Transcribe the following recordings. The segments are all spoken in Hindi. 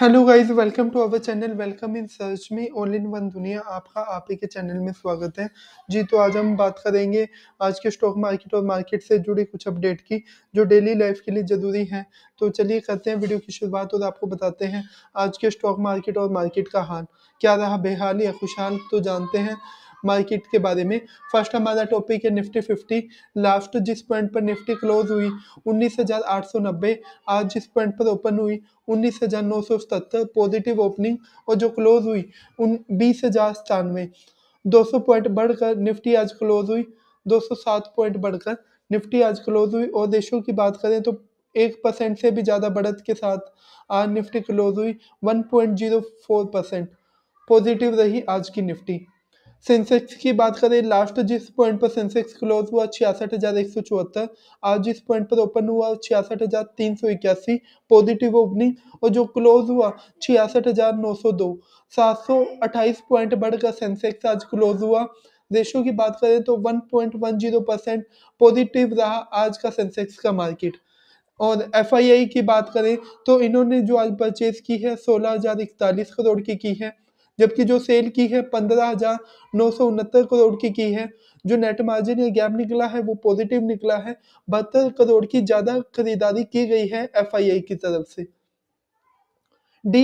Hello guys welcome to our channel welcome in search में ऑल इन वन दुनिया आपका आप ही के चैनल में स्वागत है जी तो आज हम बात करेंगे आज के स्टॉक मार्केट और मार्केट से जुड़ी कुछ अपडेट की जो डेली लाइफ के लिए ज़रूरी है तो चलिए करते हैं वीडियो की शुरुआत और आपको बताते हैं आज के स्टॉक मार्केट और मार्केट का हाल क्या रहा बेहाल या खुशहाल तो जानते हैं मार्केट के बारे में फर्स्ट हमारा टॉपिक है निफ्टी फिफ्टी लास्ट जिस पॉइंट पर निफ्टी क्लोज हुई उन्नीस हजार आठ सौ नब्बे आज जिस पॉइंट पर ओपन हुई उन्नीस हजार नौ सौ सतहत्तर पॉजिटिव ओपनिंग और जो क्लोज हुई उन बीस हजार सतानवे दो सौ पॉइंट बढ़कर निफ्टी आज क्लोज हुई दो सौ सात पॉइंट बढ़कर निफ्टी आज क्लोज हुई और देशों की बात करें तो एक परसेंट से भी ज़्यादा बढ़त के साथ आज निफ्टी क्लोज हुई one point zero four percent positive रही आज की निफ्टी सेंसेक्स की बात करें लास्ट जिस पॉइंट पर सेंसेक्स क्लोज हुआ छियासठ हजार एक सौ चौहत्तर आज जिस पॉइंट पर ओपन हुआ छियासठ हजार तीन सौ इक्यासी पॉजिटिव ओपनिंग और जो क्लोज हुआ छियासठ हजार नौ सौ दो सात सौ अट्ठाईस पॉइंट बढ़कर सेंसेक्स आज क्लोज हुआ रेशो की बात करें तो one point one zero percent positive रहा आज का सेंसेक्स का मार्केट और एफ की बात करें तो इन्होंने जो आज परचेज की है सोलह हजार इकतालीस करोड़ की की है जबकि जो सेल की है पंद्रह हजार नौ सौ उनहत्तर करोड़ की की है जो नेट मार्जिन या गैप निकला है वो पॉजिटिव निकला है बहत्तर करोड़ की ज्यादा खरीदारी की गई है एफ की तरफ से डी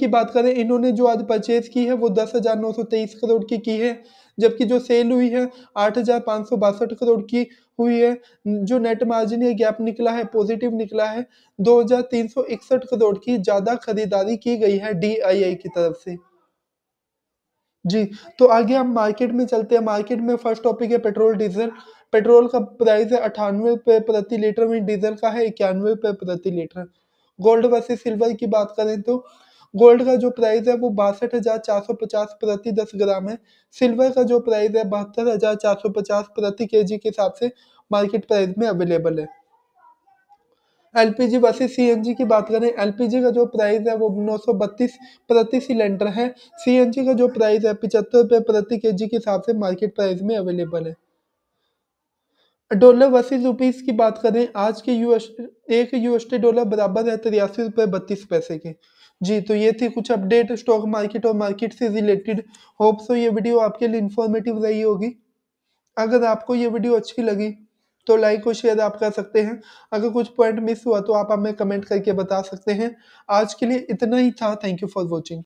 की बात करें इन्होंने जो आज परचेज की है वो दस हजार नौ सौ तेईस करोड़ की की है जबकि जो सेल हुई है आठ हजार पाँच सौ बासठ करोड़ की हुई है जो नेट मार्जिन या गैप निकला है पॉजिटिव निकला है दो हजार तीन सौ इकसठ करोड़ की ज़्यादा खरीदारी की गई है डी की तरफ से जी, तो आगे हम मार्केट में चलते हैं। मार्केट में फर्स्ट टॉपिक है पेट्रोल, डीज़ल। पेट्रोल का प्राइस है अठानवे रुपये प्रति लीटर में डीज़ल का है इक्यानवे रुपये प्रति लीटर। गोल्ड वैसे सिल्वर की बात करें तो गोल्ड का जो प्राइस है वो बासठ हजार चार सौ पचास प्रति दस ग्राम है। सिल्वर का जो प्राइस है बहत्तर हजार चार सौ पचास प्रति जी के हिसाब से मार्केट प्राइस में अवेलेबल है। एलपीजी एन सीएनजी की बात करें एलपीजी का जो प्राइस है वो नौ प्रति सिलेंडर है सीएनजी का जो प्राइस है पिचहत्तर रुपये प्रति के जी के हिसाब से मार्केट प्राइस में अवेलेबल है डॉलर वर्सेज रुपीस की बात करें आज के यूएस एक टी डॉलर बराबर है तिरासी रुपये बत्तीस पैसे के जी तो ये थी कुछ अपडेट स्टॉक मार्केट और मार्केट से रिलेटेड होप सो ये वीडियो आपके लिए इन्फॉर्मेटिव रही होगी अगर आपको ये वीडियो अच्छी लगी तो लाइक और शेयर आप कर सकते हैं अगर कुछ पॉइंट मिस हुआ तो आप हमें कमेंट करके बता सकते हैं आज के लिए इतना ही था थैंक यू फॉर वॉचिंग